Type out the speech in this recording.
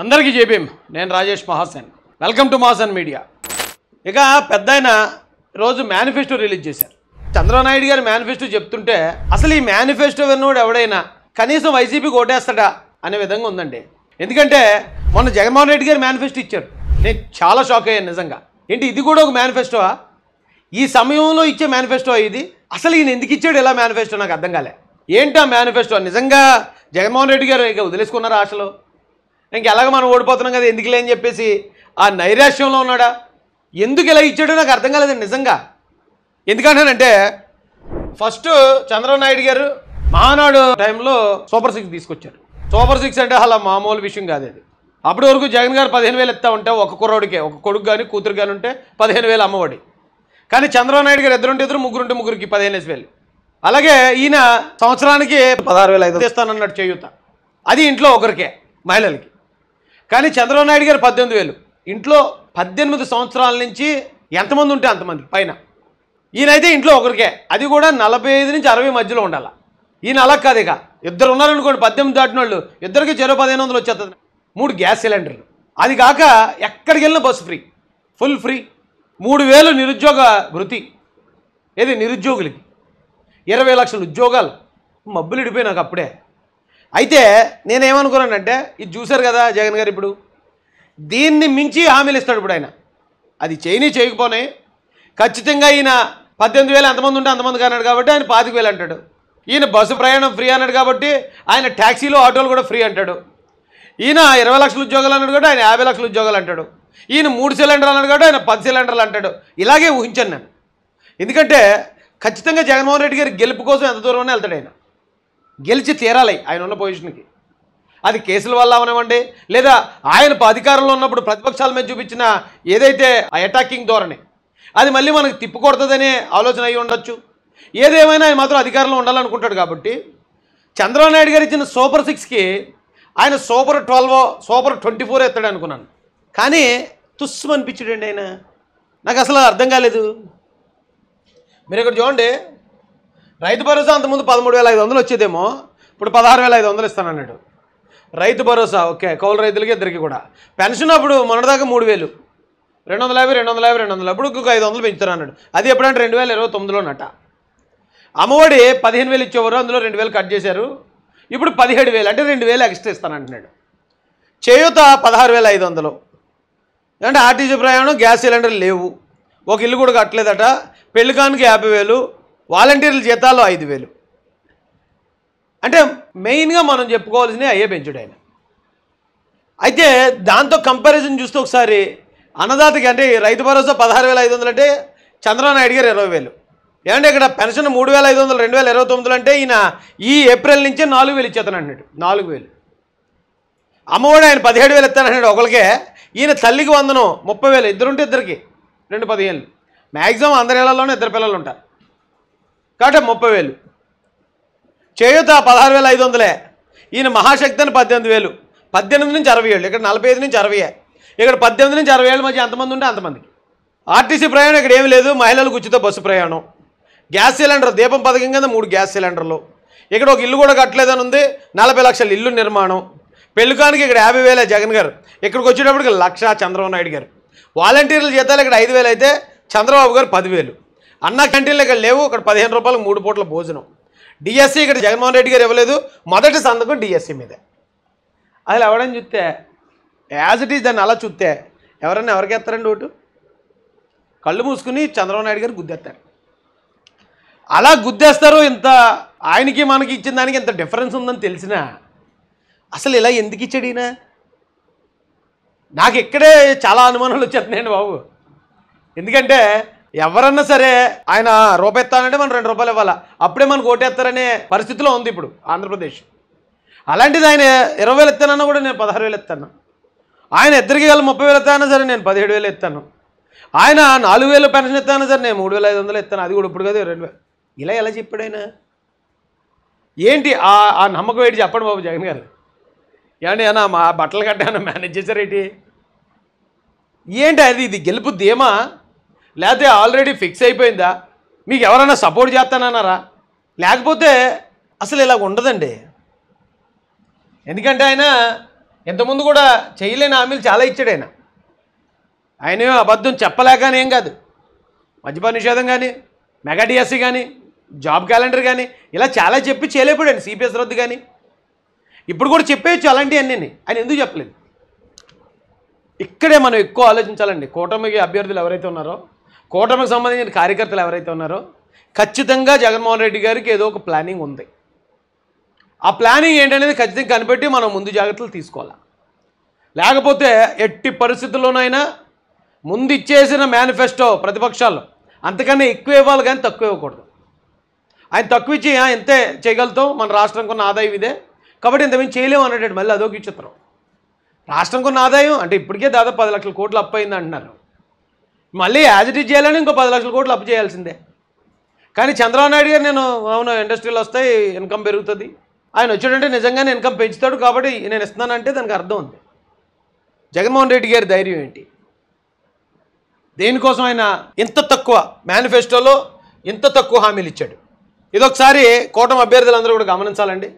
అందరికీ చెప్పేం నేను Rajesh Mahasan welcome to Mahasan media ఇక పెద్ద ఆయన రోజు మేనిఫెస్టో రిలీజ్ చేశారు చంద్రనాయుడు గారి మేనిఫెస్టో చెప్తుంటే అసలు ఈ మేనిఫెస్టో విన్నోడు ఎవడైనా కనీసం వైసీపీ ఓటేస్తాడా అనే విధంగా ఉందండి ఎందుకంటే మొన్న జగన్మోహన్ రెడ్డి గారు మేనిఫెస్టో ఇచ్చారు నేను చాలా షాక్ అయ్యాను నిజంగా ఏంటి ఇది కూడా ఒక మేనిఫెస్టోవా ఈ సమయంలో ఇచ్చే మేనిఫెస్టో ఇది అసలు ఈయన ఎందుకు ఇచ్చాడు ఇలా మేనిఫెస్టో నాకు అర్థం కాలే ఆ మేనిఫెస్టో నిజంగా జగన్మోహన్ రెడ్డి గారు ఇక వదిలేసుకున్నారు ఆశలో ఇంక ఎలాగ మనం ఓడిపోతున్నాం కదా ఎందుకులే అని చెప్పేసి ఆ నైరాశ్యంలో ఉన్నాడా ఎందుకు ఇలా ఇచ్చాడో నాకు అర్థం కాలేదండి నిజంగా ఎందుకంటానంటే ఫస్ట్ చంద్రబాబు నాయుడు గారు మహానాడు టైంలో సూపర్ సిక్స్ తీసుకొచ్చారు సూపర్ సిక్స్ అంటే అలా మామూలు విషయం కాదు అది అప్పటి వరకు జగన్ గారు పదిహేను వేలు ఇస్తా ఉంటే ఒక కుర్రోడికే ఒక కొడుకు కానీ కూతురు కానీ ఉంటే పదిహేను వేలు అమ్మఒడి కానీ చంద్రబాబు నాయుడు గారు ఇద్దరుంటే ఇద్దరు ముగ్గురు ఉంటే ముగ్గురికి పదిహేను వేలు అలాగే ఈయన సంవత్సరానికి పదహారు వేల ఐదు ఇస్తానన్నాడు చేయుత అది ఇంట్లో ఒకరికే మహిళలకి కానీ చంద్రబాబు నాయుడు గారు పద్దెనిమిది వేలు ఇంట్లో పద్దెనిమిది సంవత్సరాల నుంచి ఎంతమంది ఉంటే అంతమంది పైన ఈయనైతే ఇంట్లో ఒకరికే అది కూడా నలభై ఐదు నుంచి అరవై మధ్యలో ఉండాలి ఈయన అలా కాదు ఇక ఇద్దరు ఉన్నారనుకోండి పద్దెనిమిది దాటిన వాళ్ళు ఇద్దరికి చెరో పదిహేను వందలు వచ్చేస్తుంది మూడు గ్యాస్ సిలిండర్లు అది కాక ఎక్కడికి వెళ్ళినా బస్సు ఫ్రీ ఫుల్ ఫ్రీ మూడు వేలు నిరుద్యోగ వృత్తి ఏది నిరుద్యోగులకి ఇరవై లక్షల ఉద్యోగాలు మబ్బులు ఇడిపోయి అప్పుడే అయితే నేనేమనుకున్నానంటే ఇది చూశారు కదా జగన్ గారు ఇప్పుడు దీన్ని మించి హామీలు ఇస్తాడు ఇప్పుడు ఆయన అది చేయని చేయకపోనే ఖచ్చితంగా ఈయన పద్దెనిమిది వేలు ఎంతమంది ఉంటే అంతమంది అన్నాడు కాబట్టి ఆయన పాతిక వేలు అంటాడు ఈయన బస్సు ప్రయాణం ఫ్రీ అన్నాడు కాబట్టి ఆయన ట్యాక్సీలు ఆటోలు కూడా ఫ్రీ అంటాడు ఈయన ఇరవై లక్షల ఉద్యోగాలు అన్నాడు కాబట్టి ఆయన యాభై లక్షల ఉద్యోగాలు అంటాడు ఈయన మూడు సిలిండర్లు అన్నాడు కాబట్టి ఆయన పది సిలిండర్లు అంటాడు ఇలాగే ఊహించాను నేను ఎందుకంటే ఖచ్చితంగా జగన్మోహన్ రెడ్డి గారి గెలుపు కోసం ఎంత దూరం వెళ్తాడు ఆయన గెలిచి తీరాలి ఆయన ఉన్న పొజిషన్కి అది కేసుల వల్ల అవనివ్వండి లేదా ఆయన అధికారంలో ఉన్నప్పుడు ప్రతిపక్షాల మీద చూపించిన ఏదైతే ఆ అటాకింగ్ ధోరణి అది మళ్ళీ మనకు తిప్పుకొడుతుందనే ఆలోచన అయ్యి ఉండొచ్చు ఏదేమైనా ఆయన మాత్రం అధికారంలో ఉండాలనుకుంటాడు కాబట్టి చంద్రబాబు నాయుడు గారు ఇచ్చిన సూపర్ సిక్స్కి ఆయన super twelve super twenty four ఎత్తాడు అనుకున్నాను కానీ తుస్సు అనిపించాడండి ఆయన నాకు అసలు అర్థం కాలేదు మీరు ఇక్కడ చూడండి రైతు భరోసా అంతకుముందు పదమూడు వేల ఐదు వందలు వచ్చేదేమో ఇప్పుడు పదహారు వేల ఐదు వందలు ఇస్తాను అన్నాడు రైతు భరోసా ఓకే కౌలు రైతులకి ఇద్దరికి కూడా పెన్షన్ అప్పుడు మొన్నటిదాకా మూడు వేలు రెండు వందల యాభై రెండు వందల యాభై రెండు వందల అప్పుడు ఇంకొక ఐదు వందలు పెంచుతారు అన్నాడు అది ఎప్పుడంటే రెండు వేల ఇరవై తొమ్మిదిలోనట అమ్మఒడి పదిహేను వేలు ఇచ్చేవారు అందులో రెండు వేలు కట్ చేశారు ఇప్పుడు పదిహేడు వేలు అంటే రెండు వేలు ఎక్స్ట్రా ఇస్తానంటున్నాడు చేయూత పదహారు వేల ఐదు వందలు అంటే ఆర్టీసీ ప్రయాణం గ్యాస్ సిలిండర్లు లేవు ఒక ఇల్లు కూడా కట్టలేదట పెళ్లికానికి యాభై వేలు వాలంటీర్ల జీతాల్లో ఐదు వేలు అంటే మెయిన్గా మనం చెప్పుకోవాల్సినవి అయ్యే పెంచుడు ఆయన అయితే దాంతో కంపారిజన్ చూస్తే ఒకసారి అన్నదాతకి అంటే రైతు భరోసా పదహారు వేల ఐదు వందలు అంటే చంద్రబాబు నాయుడు గారు ఇరవై వేలు ఏమంటే ఇక్కడ పెన్షన్ మూడు వేల ఐదు వందలు రెండు వేల ఇరవై తొమ్మిదిలో అంటే ఈయన ఈ ఏప్రిల్ నుంచే నాలుగు వేలు ఇచ్చేతాను అన్నాడు నాలుగు వేలు అమ్మఒడి ఆయన పదిహేడు వేలు ఇస్తానన్నాడు ఒకరికే ఈయన తల్లికి వందను ముప్పై వేలు ఇద్దరుంటే ఇద్దరికి రెండు పదిహేను మ్యాక్సిమం అందరి ఇళ్లలోనే ఇద్దరు పిల్లలు ఉంటారు కాబట్టి ముప్పై వేలు చేయూత పదహారు వేల ఐదు వందలే ఈయన మహాశక్తి అని పద్దెనిమిది వేలు పద్దెనిమిది నుంచి అరవై ఏళ్ళు ఇక్కడ నలభై ఐదు నుంచి అరవై ఇక్కడ పద్దెనిమిది నుంచి అరవై ఏళ్ళ మధ్య ఎంతమంది ఉంటే అంతమందికి ఆర్టీసీ ప్రయాణం ఇక్కడ ఏమి లేదు మహిళలకు ఉచిత బస్సు ప్రయాణం గ్యాస్ సిలిండర్ దీపం పథకం కింద మూడు గ్యాస్ సిలిండర్లు ఇక్కడ ఒక ఇల్లు కూడా కట్టలేదని ఉంది నలభై లక్షల ఇల్లు నిర్మాణం పెళ్ళికానికి ఇక్కడ యాభై వేలే జగన్ గారు ఇక్కడికి వచ్చేటప్పటికి లక్ష చంద్రబాబు నాయుడు గారు వాలంటీర్లు చేతాలు ఇక్కడ ఐదు వేలు అయితే చంద్రబాబు గారు పదివేలు అన్న క్యాంటీన్లు ఇక్కడ లేవు ఇక్కడ పదిహేను రూపాయలు మూడు పూట్ల భోజనం డిఎస్సి ఇక్కడ జగన్మోహన్ రెడ్డి గారు ఇవ్వలేదు మొదటి సందకం డిఎస్సి మీదే అసలు ఎవడని చూస్తే యాజ్ ఇట్ ఈజ్ దాన్ని అలా చూస్తే ఎవరన్నా ఎవరికి ఎత్తారండి ఓటు కళ్ళు మూసుకుని చంద్రబాబు నాయుడు గారు గుద్దేస్తారు అలా గుద్దేస్తారు ఇంత ఆయనకి మనకి ఇచ్చిన దానికి ఇంత డిఫరెన్స్ ఉందని తెలిసినా అసలు ఇలా ఎందుకు ఇచ్చాడు ఈయన నాకు ఇక్కడే చాలా అనుమానాలు వచ్చేస్తున్నాయండి బాబు ఎందుకంటే ఎవరన్నా సరే ఆయన రూపాయి ఇస్తానంటే మనం రెండు రూపాయలు ఇవ్వాలా అప్పుడే మనకు ఓటేస్తారనే పరిస్థితిలో ఉంది ఇప్పుడు ఆంధ్రప్రదేశ్ అలాంటిది ఆయన ఇరవై వేలు ఎత్తానన్నా కూడా నేను పదహారు వేలు ఇస్తాను ఆయన ఇద్దరికి వేల ముప్పై వేలు ఎత్తానన్నా సరే నేను పదిహేడు వేలు ఇస్తాను ఆయన నాలుగు వేలు పెన్షన్ ఎత్తానన్నా సరే నేను మూడు వేల ఐదు వందలు ఇస్తాను అది కూడా ఇప్పుడు కదా రెండు వేలు ఇలా ఎలా చెప్పాడు ఆయన ఏంటి ఆ నమ్మకం ఏంటి చెప్పండి బాబు జగన్ గారు ఏంటి అన్న మా బట్టలు కట్టాను మేనేజ్ ఏంటి ఏంటి అది ఇది గెలుపు ధీమా లేకపోతే ఆల్రెడీ ఫిక్స్ అయిపోయిందా మీకు ఎవరైనా సపోర్ట్ చేస్తానన్నారా లేకపోతే అసలు ఇలా ఉండదండి ఎందుకంటే ఆయన ఇంతకుముందు కూడా చేయలేని హామీలు చాలా ఇచ్చాడు ఆయన ఆయన అబద్ధం చెప్పలేకనే ఏం కాదు మద్యపాన నిషేధం కానీ మెగా e కానీ జాబ్ క్యాలెండర్ కానీ ఇలా చాలా చెప్పి చేయలేకపోయాడు సిపిఎస్ రద్దు కానీ ఇప్పుడు కూడా చెప్పేయచ్చు అలాంటివన్నీ ఆయన ఎందుకు చెప్పలేదు ఇక్కడే మనం ఎక్కువ ఆలోచించాలండి కూటమికి అభ్యర్థులు ఎవరైతే ఉన్నారో కూటమికి సంబంధించిన కార్యకర్తలు ఎవరైతే ఉన్నారో ఖచ్చితంగా జగన్మోహన్ రెడ్డి గారికి ఏదో ఒక ప్లానింగ్ ఉంది ఆ ప్లానింగ్ ఏంటనేది ఖచ్చితంగా కనిపెట్టి మనం ముందు జాగ్రత్తలు తీసుకోవాలి లేకపోతే ఎట్టి పరిస్థితుల్లోనైనా ముందు ఇచ్చేసిన మేనిఫెస్టో ప్రతిపక్షాలు అంతకన్నా ఎక్కువ ఇవ్వాలి కానీ తక్కువ ఇవ్వకూడదు ఆయన తక్కువ ఇచ్చి ఎంతే చేయగలుగుతాం మన రాష్ట్రం ఉన్న ఆదాయం ఇదే కాబట్టి మేము చేయలేము అన్నట్టు మళ్ళీ అదొక చిత్రం రాష్ట్రం ఆదాయం అంటే ఇప్పటికే దాదాపు పది లక్షల కోట్లు అప్పు అయింది అంటున్నారు మళ్ళీ యాజ్ ఇట్ చేయాలని ఇంకో పది లక్షల కోట్లు అప్పు చేయాల్సిందే కానీ చంద్రబాబు నాయుడు గారు నేను అవును ఇండస్ట్రీలు వస్తాయి ఇన్కమ్ పెరుగుతుంది ఆయన వచ్చాడంటే నిజంగానే ఇన్కమ్ పెంచుతాడు కాబట్టి నేను ఇస్తున్నానంటే దానికి అర్థం ఉంది జగన్మోహన్ రెడ్డి గారి ధైర్యం ఏంటి దేనికోసం ఆయన ఇంత తక్కువ మేనిఫెస్టోలో ఇంత తక్కువ హామీలు ఇచ్చాడు ఇదొకసారి కూటమి అభ్యర్థులందరూ కూడా గమనించాలండి